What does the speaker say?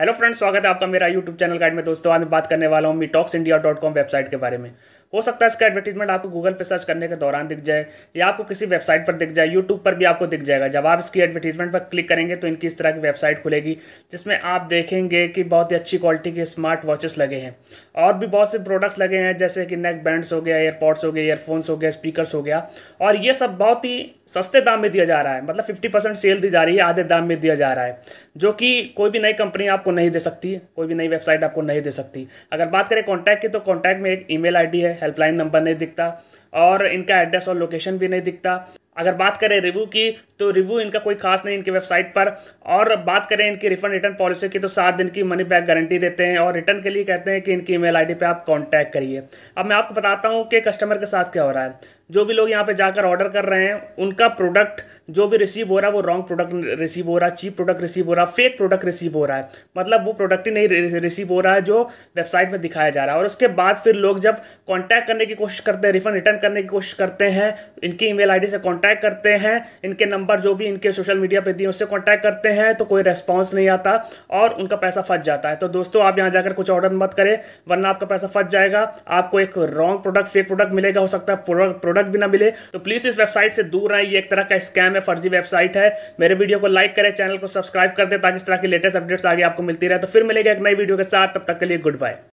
hello friends स्वागत है आपका मेरा यूट्यूब चैनल गाइड में दोस्तों आज मैं बात करने वाला हूँ मीटॉक्स इंडिया डॉट कॉम वेबसाइट के बारे में हो सकता है इसका एडवर्टीजमेंट आपको गूगल पे सर्च करने के दौरान दिख जाए या आपको किसी वेबसाइट पर दिख जाए यूट्यूब पर भी आपको दिख जाएगा जब आप इसकी एडवर्टीजमेंट पर क्लिक करेंगे तो इनकी इस तरह की वेबसाइट खुलेगी जिसमें आप देखेंगे कि बहुत ही अच्छी क्वालिटी के स्मार्ट वॉचेस लगे हैं और भी बहुत से प्रोडक्ट्स लगे हैं जैसे कि नेक बैंड्स हो गया एयरपॉड्स हो गए ईयरफोन्स हो गया स्पीकर्स हो गया और ये सब बहुत ही सस्ते दाम में दिया जा रहा है मतलब फिफ्टी परसेंट सेल दी जा रही है आधे दाम में दिया जा रहा है जो कि कोई भी नई कंपनी आपको नहीं दे सकती कोई भी नई वेबसाइट आपको नहीं दे सकती अगर बात करें कॉन्टैक्ट की तो कॉन्टैक्ट में एक ईमेल आईडी है हेल्पलाइन नंबर नहीं दिखता और इनका एड्रेस और लोकेशन भी नहीं दिखता अगर बात करें रिव्यू की तो रिव्यू इनका कोई खास नहीं इनकी वेबसाइट पर और बात करें इनकी रिफंड रिटर्न पॉलिसी की तो सात दिन की मनी बैक गारंटी देते हैं और रिटर्न के लिए कहते हैं कि इनकी ईमेल आईडी पे आप कांटेक्ट करिए अब मैं आपको बताता हूँ कि कस्टमर के साथ क्या हो रहा है जो भी लोग यहाँ पे जाकर ऑर्डर कर रहे हैं उनका प्रोडक्ट जो भी रिसीव हो रहा है वो रॉन्ग प्रोडक्ट रिसीव हो रहा है चीप प्रोडक्ट रिसीव हो रहा है फेक प्रोडक्ट रिसीव हो रहा है मतलब वो प्रोडक्ट ही नहीं रिसीव हो रहा है जो वेबसाइट में दिखाया जा रहा है और उसके बाद फिर लोग जब कॉन्टैक्ट करने की कोशिश करते हैं रिफंड रिटर्न करने की कोशिश करते हैं इनकी ई मेल से कॉन्टैक्ट करते हैं इनके नंबर जो भी इनके सोशल मीडिया पर दिए उससे कॉन्टैक्ट करते हैं तो कोई रेस्पॉन्स नहीं आता और उनका पैसा फंस जाता है तो दोस्तों आप यहाँ जाकर कुछ ऑर्डर मत करें वरना आपका पैसा फंस जाएगा आपको एक रॉन्ग प्रोडक्ट फेक प्रोडक्ट मिलेगा हो सकता है प्रोडक्ट प्रोडक्ट भी ना मिले तो प्लीज इस वेबसाइट से दूर रहें ये एक तरह का स्कैम है फर्जी वेबसाइट है मेरे वीडियो को लाइक करें चैनल को सब्सक्राइब कर दे ताकि इस तरह की लेटेस्ट अपडेट्स आगे आपको मिलती रहे तो फिर मिलेगा एक नई वीडियो के साथ तब तक के लिए गुड बाय